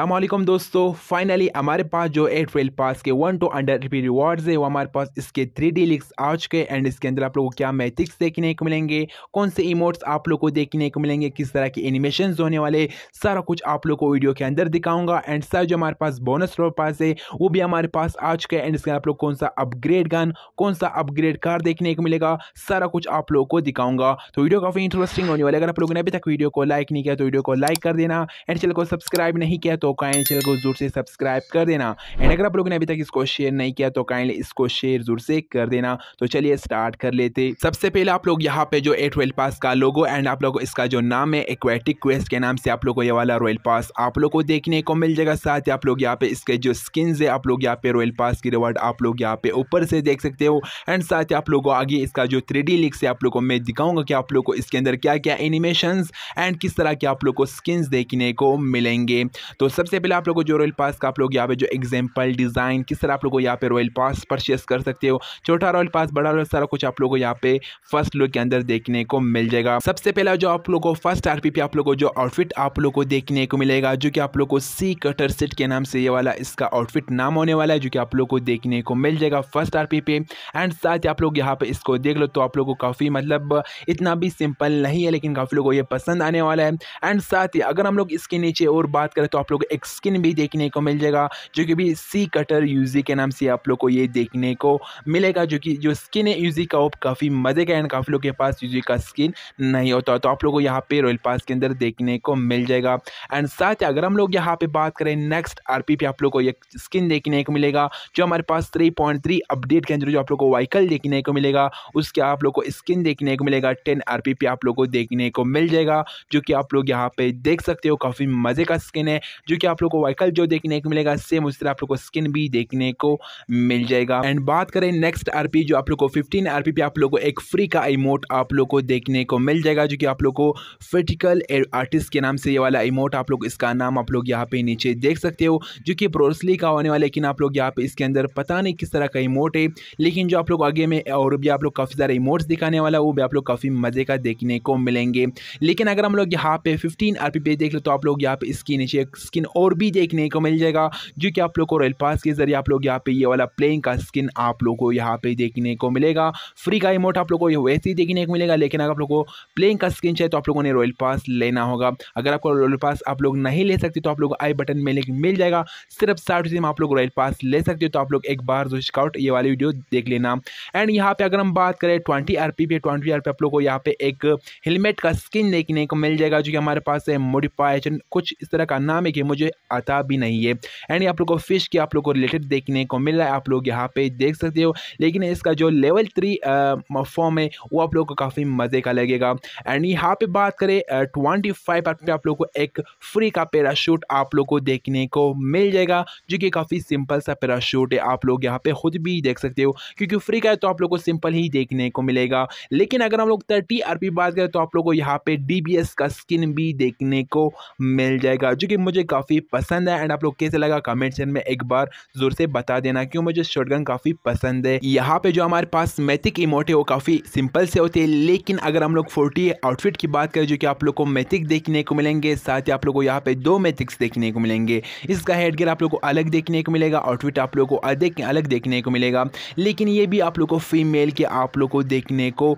असलम दोस्तों फाइनली हमारे पास जो एट ट्वेल्व पास के वन टू अंडर रिपी रिवार्ड्स है वो हमारे पास इसके थ्री डी लिक्स आ चुके एंड इसके अंदर आप लोगों को क्या मैथिक्स देखने को मिलेंगे कौन से इमोट्स आप लोग को देखने को मिलेंगे किस तरह के एनिमेशन होने वाले सारा कुछ आप लोग को वीडियो के अंदर दिखाऊंगा एंड सर जो हमारे पास बोनस रोड पास है वो भी हमारे पास आ चुके एंड इसके आप लोग कौन सा अपग्रेड गन कौन सा अपग्रेड कार देखने को मिलेगा सारा कुछ आप लोगों को दिखाऊंगा तो वीडियो काफ़ी इंटरेस्टिंग होने वाले अगर आप लोगों ने अभी तक वीडियो को लाइक नहीं किया तो वीडियो को लाइक कर देना एंड चैनल को सब्सक्राइब नहीं किया तो काइंड तो चैनल को जोर से सब्सक्राइब कर देना एंड अगर आप लोगों ने अभी तक इसको शेयर नहीं किया तो काइंडली इसको शेयर जोर से कर देना तो चलिए स्टार्ट कर लेते सबसे पहले आप लोग यहाँ पे जो ए ट्वेल्व पास का लोगो एंड आप लोग इसका जो नाम है एक्वेटिक क्वेस्ट के नाम से आप लोग को ये वाला रॉयल पास आप लोग को देखने को मिल जाएगा साथ ही आप लोग यहाँ पे इसके जो स्किन है आप लोग यहाँ पे रॉयल पास की रिवॉर्ड आप लोग यहाँ पे ऊपर से देख सकते हो एंड साथ ही आप लोग को आगे इसका जो थ्री डी लिक्स है आप लोग को मैं दिखाऊंगा कि आप लोग को इसके अंदर क्या क्या एनिमेशन एंड किस तरह के आप लोग को स्किन देखने को मिलेंगे तो सबसे पहले आप लोगों जो रॉयल पास का आप लोग यहाँ पे जो एग्जाम्पल डिज़ाइन किस तरह आप लोगों यहाँ पे रॉयल पास परचेस कर सकते हो छोटा रॉयल पास बड़ा रॉयल सारा कुछ आप लोगों यहाँ पे फर्स्ट लुक के अंदर देखने को मिल जाएगा सबसे पहला जो आप लोगों को फर्स्ट आरपी पे आप लोगों जो आउटफिट आप लोग को देखने को मिलेगा जो कि आप लोगों को सी कटर सेट के नाम से ये वाला इसका आउटफिट नाम होने वाला है जो कि आप लोग को देखने को मिल जाएगा फर्स्ट आरपी पे एंड साथ ही आप लोग यहाँ पे इसको देख लो तो आप लोग को काफ़ी मतलब इतना भी सिंपल नहीं है लेकिन काफ़ी लोगों को ये पसंद आने वाला है एंड साथ ही अगर हम लोग इसके नीचे और बात करें तो आप लोग एक स्किन भी देखने को मिल जाएगा जो कि भी सी कटर यूजी के नाम से आप लोग को ये देखने को मिलेगा जो कि जो स्किन है यूजी का वो काफ़ी मज़े का एंड काफ़ी लोग के पास यूजी का स्किन नहीं होता तो आप लोग को यहाँ पे रॉयल पास के अंदर देखने को मिल जाएगा एंड साथ ही अगर हम लोग यहाँ पे बात करें नेक्स्ट आर पे आप लोग को एक स्किन देखने को मिलेगा जो हमारे पास थ्री पॉइंट थ्री अपडेट के अंदर जो आप लोग को वाइकल देखने को मिलेगा उसके आप लोग को स्किन देखने को मिलेगा टेन आर पी आप लोग को देखने को मिल जाएगा जो कि आप लोग यहाँ पे देख सकते हो काफ़ी मज़े का स्किन है जो क्योंकि आप लोग को वाइकल जो देखने को मिलेगा सेम उसी तरह आप लोग को स्किन भी देखने को मिल जाएगा एंड बात करें नेक्स्ट आरपी जो आप लोग को फिफ्टीन आरपी पे आप लोग को एक फ्री का इमोट आप लोग को देखने को मिल जाएगा जो कि आप लोग को फिटिकल आर्टिस्ट के नाम से ये वाला इमोट आप लोग इसका नाम आप लोग यहाँ पे नीचे देख सकते हो जो कि प्रोसली का होने वाला लेकिन आप लोग यहाँ पे इसके अंदर पता नहीं किस तरह का इमोट है लेकिन जो आप लोग आगे में और भी आप लोग काफ़ी सारे इमोट्स दिखाने वाला वो भी आप लोग काफ़ी मज़े का देखने को मिलेंगे लेकिन अगर हम लोग यहाँ पे फिफ्टीन आर पे देख लो तो आप लोग यहाँ पे इसके नीचे स्किन और भी देखने को मिल जाएगा जो कि आप लोग को रॉयल पास के जरिए आप लोग यहाँ पे ये वाला प्लेइंग का स्किन आप लोग को यहाँ पे देखने को मिलेगा फ्री का इमोट आप लोग को वैसे ही देखने को मिलेगा लेकिन अगर आप लोग को प्लेइंग का स्किन चाहिए तो आप लोगों ने रॉयल पास लेना होगा अगर आपको रॉयल पास आप लोग नहीं ले सकते तो आप लोग आई बटन में लिंक मिल जाएगा सिर्फ साठ रुपये में आप लोग रॉयल पास ले सकते हो तो आप लोग एक बार जो स्काउट ये वाली वीडियो देख लेना एंड यहाँ पे अगर हम बात करें ट्वेंटी आर पी पे ट्वेंटी आर पी आप लोग को यहाँ पे एक हेलमेट का स्किन देखने को मिल जाएगा जो कि हमारे पास है मोडिफाइशन कुछ इस तरह का नाम है कि मुझे आता भी नहीं है एंड आप लोग को फिश के आप लोग को रिलेटेड देखने को मिल रहा है आप लोग यहाँ पे देख सकते हो लेकिन इसका जो लेवल थ्री फॉर्म है वो आप लोग को काफ़ी मज़े का लगेगा एंड यहाँ पे बात करें ट्वेंटी फाइव पे आप लोग को एक फ्री का पैराशूट आप लोग को देखने को मिल जाएगा जो कि काफ़ी सिंपल सा पैराशूट है आप लोग यहाँ पे खुद भी देख सकते हो क्योंकि फ्री का है तो आप लोग को सिंपल ही देखने को मिलेगा लेकिन अगर हम लोग थर्टी आर बात करें तो आप लोग को यहाँ पे डी का स्किन भी देखने को मिल जाएगा जो कि मुझे काफ़ी पसंद है एंड आप लोग कैसे लगा कमेंट सेक्शन में एक बार जोर से बता देना क्यों मुझे शॉटगन काफ़ी पसंद है यहाँ पे जो हमारे पास मैथिक इमोट है वो काफ़ी सिंपल से होते हैं लेकिन अगर हम लोग फोर्टी आउटफिट की बात करें जो कि आप लोग को मैथिक देखने को मिलेंगे साथ ही आप लोग को यहाँ पे दो मैथिक्स देखने को मिलेंगे इसका हेडगेयर आप लोग को अलग देखने को मिलेगा आउटफिट आप लोग को अधिक अलग देखने को मिलेगा लेकिन ये भी आप लोग को फीमेल के आप लोग को देखने को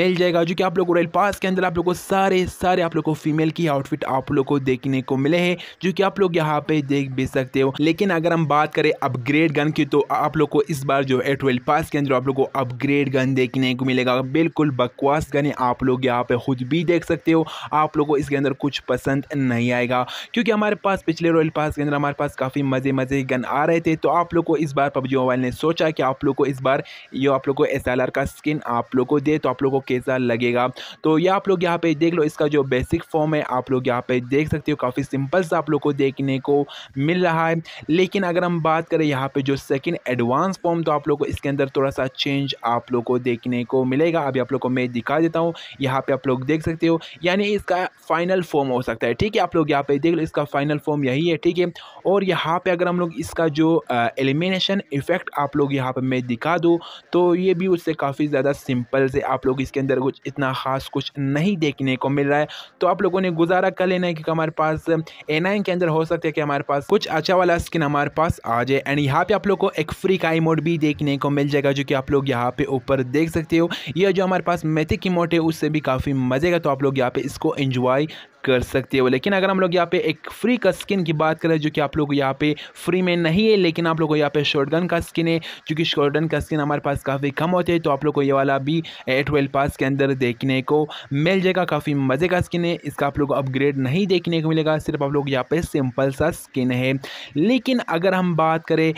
मिल जाएगा जो कि आप लोग को रॉयल पास के अंदर आप लोग को सारे सारे आप लोग को फीमेल की आउटफिट आप लोग को देखने को मिले हैं जो कि आप लोग यहाँ पे देख भी सकते हो लेकिन अगर हम बात करें अपग्रेड गन की तो आप लोग को इस बार जो है ट्वेल्व पास के अंदर आप लोग को अपग्रेड गन देखने को मिलेगा बिल्कुल बकवास गन आप लोग यहाँ पे खुद भी देख सकते हो आप लोग को इसके अंदर कुछ पसंद नहीं आएगा क्योंकि हमारे पास पिछले रॉयल पास के अंदर हमारे पास काफ़ी मज़े मज़े गन आ रहे थे तो आप लोग को इस बार पबजी मोबाइल ने सोचा कि आप लोग को इस बार ये आप लोग को एस का स्किन आप लोग को दे तो आप लोग को कैसा लगेगा तो ये आप लोग यहाँ पे देख लो इसका जो बेसिक फॉर्म है आप लोग यहाँ पे देख सकते हो काफ़ी सिंपल सा आप लोग को देखने को मिल रहा है लेकिन अगर हम बात करें यहाँ पे जो सेकंड एडवांस फॉर्म तो आप लोग को इसके अंदर थोड़ा सा चेंज आप लोग को देखने को मिलेगा अभी आप लोग को मैं दिखा देता हूँ यहाँ पे आप लोग देख सकते हो यानी इसका फाइनल फॉर्म हो सकता है ठीक है आप लोग यहाँ पे देख लो इसका फाइनल फॉर्म यही है ठीक है और यहाँ पर अगर हम लोग इसका जो एलिमिनेशन इफेक्ट आप लोग यहाँ पर मैं दिखा दूँ तो ये भी उससे काफ़ी ज़्यादा सिंपल से आप लोग इसके अंदर कुछ इतना ख़ास कुछ नहीं देखने को मिल रहा है तो आप लोगों ने गुजारा कर लेना है क्योंकि हमारे पास एन के अंदर अंदर हो सकता है कि हमारे पास कुछ अच्छा वाला स्किन हमारे पास आ जाए एंड यहाँ पे आप लोग को एक फ्री का इमोट भी देखने को मिल जाएगा जो कि आप लोग यहाँ पे ऊपर देख सकते हो यह जो हमारे पास मैथिक इमोट है उससे भी काफ़ी मजेगा तो आप लोग यहाँ पे इसको एंजॉय कर सकते हो लेकिन अगर हम लोग यहाँ पे एक फ्री का स्किन की बात करें जो कि आप लोग यहाँ पे फ्री में नहीं है लेकिन आप लोग को यहाँ पे गन का स्किन है क्योंकि गन का स्किन हमारे पास काफ़ी कम होते हैं तो आप लोग को ये वाला भी ए ट्वेल्व पास के अंदर देखने को मिल जाएगा काफ़ी मज़े का स्किन है इसका आप लोग अपग्रेड नहीं देखने को मिलेगा सिर्फ आप लोग यहाँ पे सिंपल सा स्किन है लेकिन अगर हम बात करें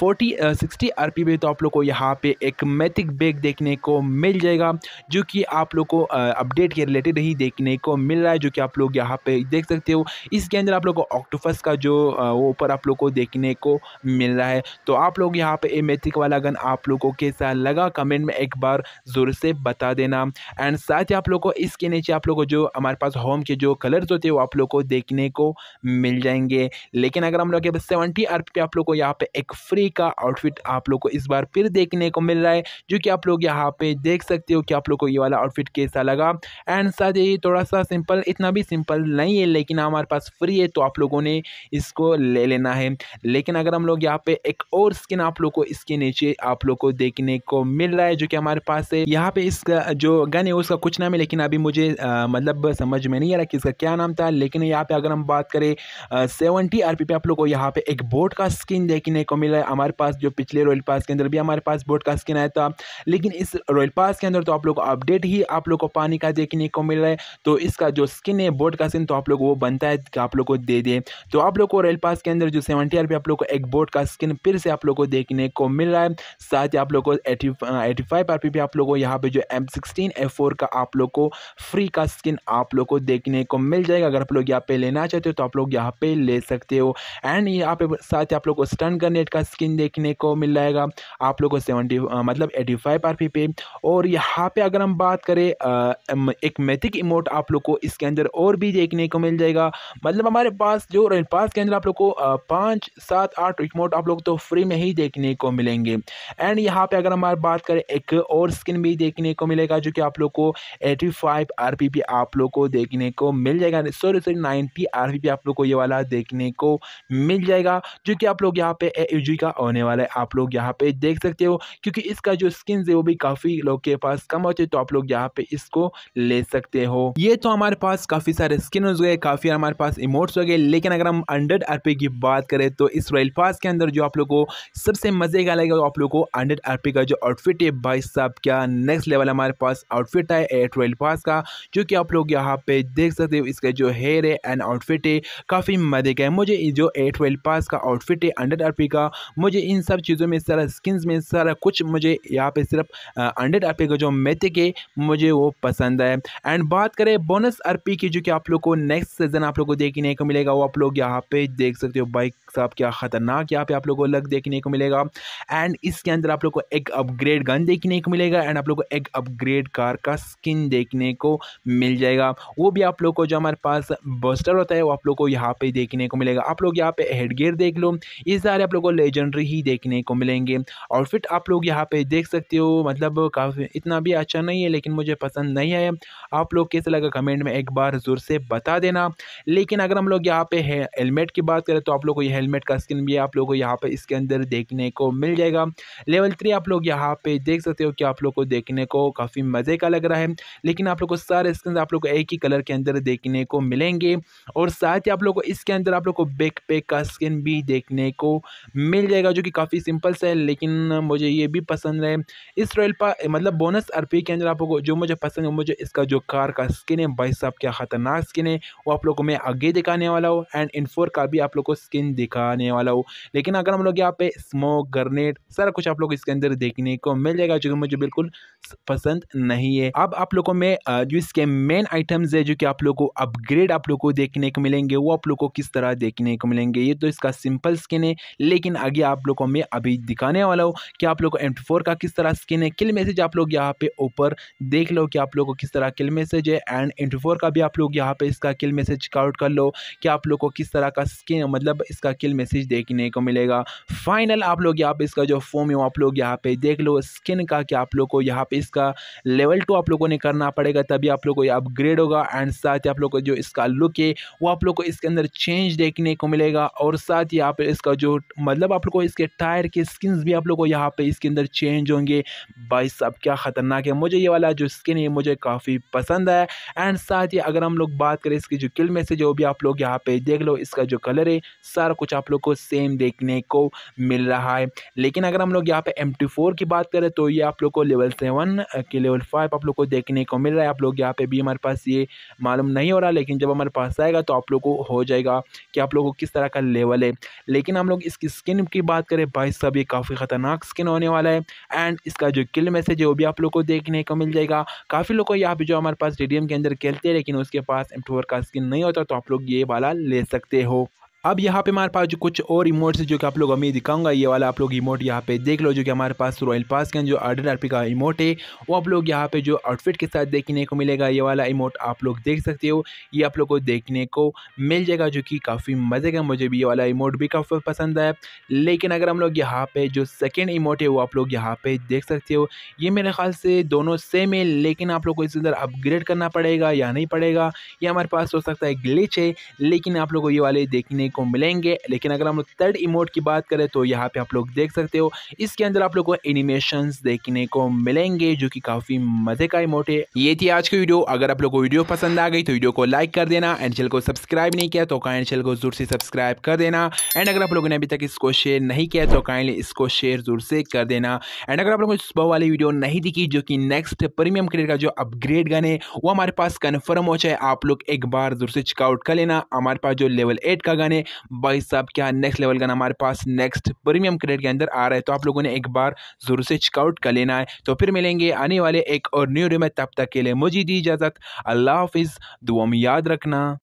फोर्टी सिक्सटी आर पी पे तो आप लोग को यहाँ पे एक मैथिक बैग देखने को मिल जाएगा जो कि आप लोग को अपडेट के रिलेटेड ही देखने को मिल रहा है जो कि आप लोग लोग यहाँ पे देख सकते हो इसके अंदर आप लोग को ऑक्टोफस का जो वो ऊपर आप लोग को देखने को मिल रहा है तो आप लोग यहाँ पे ए वाला गन आप लोग को कैसा लगा कमेंट में एक बार ज़ोर से बता देना एंड साथ ही आप लोग को इसके नीचे आप लोग को जो हमारे पास होम के जो कलर्स होते हैं वो आप लोग को देखने को मिल जाएंगे लेकिन अगर हम लोग के बस सेवेंटी आर पे आप लोग को यहाँ पे एक फ्री का आउटफिट आप लोग को इस बार फिर देखने को मिल रहा है जो कि आप लोग यहाँ पे देख सकते हो कि आप लोग को ये वाला आउटफिट कैसा लगा एंड साथ ही थोड़ा सा सिंपल इतना भी सिंपल सिंपल नहीं है लेकिन हमारे पास फ्री है तो आप लोगों ने इसको ले लेना है लेकिन अगर हम लोग यहाँ पे एक और स्किन आप लोग को इसके नीचे आप लोग को देखने को मिल रहा है जो कि हमारे पास है यहाँ पे इसका जो गन है उसका कुछ नाम है लेकिन अभी मुझे आ, मतलब समझ में नहीं आ रहा कि इसका क्या नाम था लेकिन यहाँ पे अगर हम बात करें सेवेंटी आर पे आप लोग को यहाँ पे एक बोट का स्किन देखने को मिला है हमारे पास जो पिछले रॉयल पास के अंदर भी हमारे पास बोट का स्किन आया था लेकिन इस रॉयल पास के अंदर तो आप लोग को अपडेट ही आप लोग को पानी का देखने को मिल रहा है तो इसका जो स्किन है बोर्ड का सीन तो आप लोग वो बनता है कि आप लोग को दे दे तो आप लोग को रेल पास के अंदर जो सेवेंटी आर आप लोग को एक बोर्ड का स्किन फिर से आप लोग को देखने को मिल रहा है साथ ही आप लोग को एटी एटी फाइव आर भी आप लोग को यहाँ पे जो एम सिक्सटीन एफ फोर का आप लोग को फ्री का स्किन आप लोग को देखने को मिल जाएगा अगर आप लोग यहाँ पे लेना चाहते हो तो आप लोग यहाँ पे ले सकते हो एंड यहाँ पे साथ ही आप लोग को स्टन ग्रनेट का स्किन देखने को मिल जाएगा आप लोग को सेवेंटी मतलब एटी फाइव आर पे और यहाँ पे अगर हम बात करें एक मैथिक इमोट आप लोग को इसके अंदर और और भी देखने को मिल जाएगा मतलब हमारे पास जो पास के अंदर आप लोग को पाँच सात आठ रिमोट आप लोग तो फ्री में ही देखने को मिलेंगे एंड यहाँ पे अगर हमारे बात करें एक और स्किन भी देखने को मिलेगा जो कि आप लोग को एटी फाइव आप लोग को देखने को मिल जाएगा सॉरी सॉरी नाइन्टी आर आप लोग को ये वाला देखने को मिल जाएगा जो कि आप लोग यहाँ पे ए का होने वाला है आप लोग यहाँ पे देख सकते हो क्योंकि इसका जो स्किन है वो भी काफ़ी लोग के पास कम होते तो आप लोग यहाँ पे इसको ले सकते हो ये तो हमारे पास काफ़ी सारे स्किन हो गए काफ़ी हमारे पास इमोट्स हो गए लेकिन अगर हम हंड्रेड आर की बात करें तो इस रॉयल पास के अंदर जो आप लोग को सबसे मज़े का लगेगा आप लोग को हंड्रेड आर का जो आउटफिट है भाई साहब क्या नेक्स्ट लेवल हमारे पास आउटफिट है एट रॉयल पास का जो कि आप लोग यहाँ पे देख सकते हो इसका जो हेयर है एंड आउटफिट है काफ़ी मज़े का है मुझे जो एट रॉयल पास का आउटफिट है हंड्रेड आर का मुझे इन सब चीज़ों में सारा स्किन में सारा कुछ मुझे यहाँ पे सिर्फ हंड्रेड आर का जो मेथिक है मुझे वो पसंद है एंड बात करें बोनस आर की जो कि आप लोग को नेक्स्ट सीजन आप लोग को देखने को मिलेगा वो आप लोग यहाँ पे देख सकते हो बाइक साहब क्या ख़तरनाक यहाँ पे आप लोग को लग देखने को मिलेगा एंड इसके अंदर आप लोग को एक अपग्रेड गन देखने को मिलेगा एंड आप लोग को एक अपग्रेड कार का स्किन देखने को मिल जाएगा वो भी आप लोग को जो हमारे पास बस्टर होता है वो आप लोग को यहाँ पे देखने को मिलेगा आप लोग यहाँ पे गेयर देख लो ये सारे आप लोग को लेजेंडरी ही देखने को मिलेंगे फिट आप लोग यहाँ पे देख सकते हो मतलब काफ़ी इतना भी अच्छा नहीं है लेकिन मुझे पसंद नहीं आया आप लोग कैसे लगा कमेंट में एक बार ज़ोर से बता देना लेकिन अगर हम लोग यहाँ पे हेलमेट की बात करें तो आप लोग को यह हेलमेट का स्किन भी आप लोग को यहाँ पे इसके अंदर देखने को मिल जाएगा लेवल थ्री आप लोग यहाँ पे देख सकते हो कि आप लोग को देखने को काफ़ी मज़े का लग रहा है लेकिन आप लोग को सारे स्किन आप लोग को एक ही कलर के अंदर देखने को मिलेंगे और साथ ही आप लोग को इसके अंदर आप लोग को बैक पैक का स्किन भी देखने को मिल जाएगा जो कि काफ़ी सिंपल सा है लेकिन मुझे ये भी पसंद है इस रॉयल पा मतलब बोनस पी के अंदर आप लोग को जो मुझे पसंद है मुझे इसका जो कार का स्किन है भाई साहब क्या ख़तरनाक स्किन है वो आप लोग को मैं आगे दिखाने वाला हूँ एंड इन फोर का भी आप लोग को स्किन दिखा दिखाने वाला हूँ लेकिन अगर हम लोग यहाँ पे स्मोक ग्रनेड सारा कुछ आप लोग इसके अंदर देखने को मिल जाएगा जो कि मुझे बिल्कुल पसंद नहीं है अब आप लोगों में जो इसके मेन आइटम्स है जो कि आप लोग को अपग्रेड आप लोग को देखने को मिलेंगे वो आप लोग को किस तरह देखने को मिलेंगे ये तो इसका सिंपल स्किन है लेकिन आगे आप लोगों में अभी दिखाने वाला हूँ कि आप लोग को एम का किस तरह स्किन है किल मैसेज आप लोग यहाँ पे ऊपर देख लो कि आप लोग को किस तरह किल मैसेज है एंड एम का भी आप लोग यहाँ पे इसका किल मैसेज चेकआउट कर लो कि आप लोग को किस तरह का स्किन मतलब इसका किल मैसेज देखने को मिलेगा फाइनल आप लोग यहाँ पे इसका जो फॉर्म है वो आप लोग यहाँ पे देख लो स्किन का कि आप लोग को यहाँ पे इसका लेवल टू आप लोगों ने करना पड़ेगा तभी आप लोग को अपग्रेड होगा एंड साथ ही आप लोग को जो इसका लुक है वो आप लोग को इसके अंदर चेंज देखने को मिलेगा और साथ ही यहाँ पे इसका जो मतलब आप लोग को इसके टायर के स्किन भी आप लोग को यहाँ पे इसके अंदर चेंज होंगे भाई साहब क्या ख़तरनाक है मुझे ये वाला जो स्किन है मुझे काफ़ी पसंद है एंड साथ ही अगर हम लोग बात करें इसकी जो किल मैसेज है वो भी आप लोग यहाँ पे देख लो इसका जो कलर है सारा कुछ कुछ आप लोग को सेम देखने को मिल रहा है लेकिन अगर हम लोग यहाँ पे एम की बात करें तो ये आप लोग को लेवल सेवन के लेवल फाइव आप लोग को देखने को मिल रहा है आप लोग यहाँ पे भी हमारे पास ये मालूम नहीं हो रहा लेकिन जब हमारे पास आएगा तो आप लोग को हो जाएगा कि आप लोग को किस तरह का लेवल है लेकिन हम लोग इसकी स्किन की बात करें भाई सब ये काफ़ी ख़तरनाक स्किन होने वाला है एंड इसका जो किल मैसेज है वो भी आप लोग को देखने को मिल जाएगा काफ़ी लोग को यहाँ पे जो हमारे पास रेडियम के अंदर खेलते हैं लेकिन उसके पास एम का स्किन नहीं होता तो आप लोग ये वाला ले सकते हो अब यहाँ पे हमारे पास जो कुछ और इमोट्स है जो कि आप लोग हमें दिखाऊंगा ये वाला आप लोग इमोट यहाँ पे देख लो जो कि हमारे पास रॉयल पास के जो आर्डन आरपी का इमोट है वो आप लोग यहाँ पे जो आउटफिट के साथ देखने को मिलेगा ये वाला इमोट आप लोग देख सकते हो ये आप लोग को देखने को मिल जाएगा जो कि काफ़ी मज़े का मुझे भी ये वाला इमोट भी काफ़ी पसंद है लेकिन अगर हम लोग यहाँ पे जो सेकेंड इमोट है वो आप लोग यहाँ पे देख सकते हो ये मेरे ख्याल से दोनों सेम है लेकिन आप लोग को इसके अंदर अपग्रेड करना पड़ेगा या नहीं पड़ेगा ये हमारे पास हो सकता है ग्लिच है लेकिन आप लोग को ये वाले देखने को मिलेंगे लेकिन अगर हम लोग थर्ड इमोट की बात करें तो यहाँ पे आप लोग देख सकते हो इसके अंदर आप लोग को एनिमेशन देखने को मिलेंगे जो कि काफ़ी मज़े का इमोट है ये थी आज की वीडियो अगर आप लोग को वीडियो पसंद आ गई तो वीडियो को लाइक कर देना एंड चैनल को सब्सक्राइब नहीं किया तो काइंड चैनल को जरूर से सब्सक्राइब कर देना एंड अगर आप लोगों ने अभी तक इसको शेयर नहीं किया तो काइंडली इसको शेयर जरूर से कर देना एंड अगर आप लोगों को सुबह वाली वीडियो नहीं दिखी जो कि नेक्स्ट प्रीमियम क्रिकेट का जो अपग्रेड गन है वो हमारे पास कन्फर्म हो जाए आप लोग एक बार जरूर से चेकआउट कर लेना हमारे पास जो लेवल एट का गन है भाई साहब क्या नेक्स्ट लेवल का हमारे पास नेक्स्ट प्रीमियम क्रेडिट के अंदर आ रहा है तो आप लोगों ने एक बार जरूर से चेकआउट कर लेना है तो फिर मिलेंगे आने वाले एक और न्यू वीडियो तब तक के लिए मुझे दी इजाज़त अल्लाह हाफिज़ दुआ में याद रखना